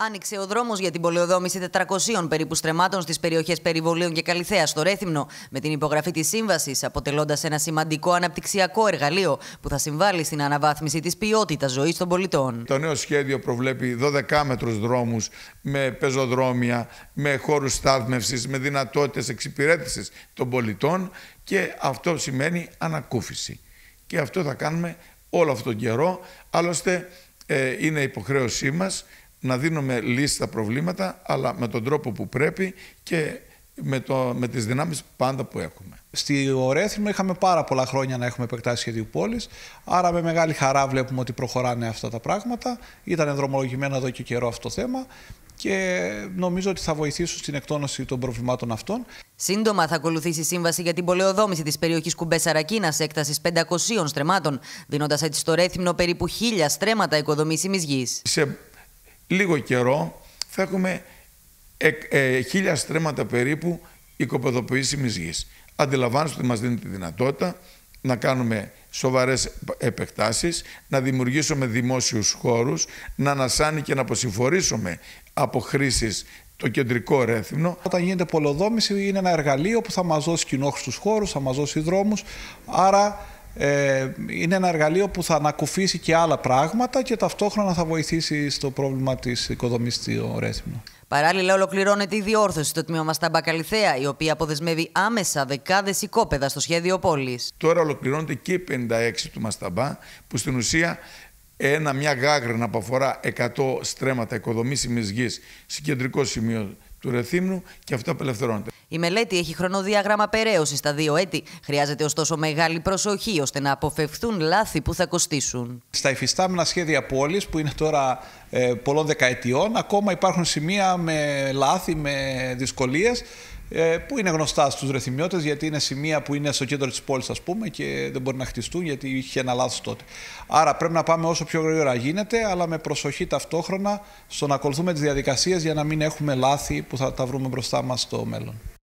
Άνοιξε ο δρόμος για την πολεοδόμηση 400 περίπου στρεμάτων στις περιοχές Περιβολίων και Καλυθέας στο Ρέθυμνο, με την υπογραφή της σύμβασης, αποτελώντας ένα σημαντικό αναπτυξιακό εργαλείο που θα συμβάλλει στην αναβάθμιση της ποιότητας ζωής των πολιτών. Το νέο σχέδιο προβλέπει 12 μέτρου δρόμους με πεζοδρόμια, με χώρους στάθμευσης, με δυνατότητες εξυπηρέτησης των πολιτών και αυτό σημαίνει ανακούφιση. Και αυτό θα κάνουμε όλο αυτόν τον καιρό. Άλλωστε, ε, είναι υποχρέωσή μας να δίνουμε λύση στα προβλήματα, αλλά με τον τρόπο που πρέπει και με, το, με τις δυνάμεις πάντα που έχουμε. Στη Ορέθιμο είχαμε πάρα πολλά χρόνια να έχουμε επεκτάσει σχεδίου πόλης, άρα με μεγάλη χαρά βλέπουμε ότι προχωράνε αυτά τα πράγματα. Ήταν δρομολογημένο εδώ και καιρό αυτό το θέμα και νομίζω ότι θα βοηθήσουν στην εκτόνωση των προβλημάτων αυτών. Σύντομα θα ακολουθήσει η σύμβαση για την πολεοδόμηση της περιοχής Κουμπές Σαρακίνα έκταση 500 στρεμάτων, δίνοντας έτσι στο περίπου 1000 στρέμματα οικοδομήσιμη γη. Σε λίγο καιρό θα έχουμε ε, χίλια στρέμματα περίπου οικοπεδοποιήσιμης γης. Αντιλαμβάνεστε ότι μας δίνει τη δυνατότητα να κάνουμε σοβαρές επεκτάσεις, να δημιουργήσουμε δημόσιους χώρους, να ανασάνει και να αποσυμφορήσουμε από χρήσεις το κεντρικό ρέθυμνο. Όταν γίνεται πολλοδόμηση είναι ένα εργαλείο που θα μας δώσει κοινόχρηστους χώρους, θα μας δώσει δρόμους, άρα ε, είναι ένα εργαλείο που θα ανακουφίσει και άλλα πράγματα και ταυτόχρονα θα βοηθήσει στο πρόβλημα της οικοδομής στο Ρέθυμνο. Παράλληλα, ολοκληρώνεται η διόρθωση στο τμήμα στα Μπακαλιθέα, η οποία αποδεσμεύει άμεσα δεκάδες οικόπεδα στο σχέδιο πόλης. Τώρα ολοκληρώνεται και η 56 του Μασταμπά, που στην ουσία ένα, μια γάγρενα που αφορά 100 στρέμματα οικοδομήσιμη γη σε κεντρικό σημείο του Ρεθύμνου και αυτό απελευθερώνεται. Η μελέτη έχει χρονοδιάγραμμα περαίωσης στα δύο έτη. Χρειάζεται ωστόσο μεγάλη προσοχή ώστε να αποφευθούν λάθη που θα κοστίσουν. Στα υφιστάμενα σχέδια πόλης που είναι τώρα ε, πολλών δεκαετιών, ακόμα υπάρχουν σημεία με λάθη, με δυσκολίες ε, που είναι γνωστά στους ρεθιμιώτες γιατί είναι σημεία που είναι στο κέντρο της πόλης ας πούμε και δεν μπορεί να χτιστούν γιατί είχε ένα λάθος τότε. Άρα πρέπει να πάμε όσο πιο γρήγορα γίνεται αλλά με προσοχή ταυτόχρονα στο να ακολουθούμε τις διαδικασίες για να μην έχουμε λάθη που θα τα βρούμε μπροστά μας στο μέλλον.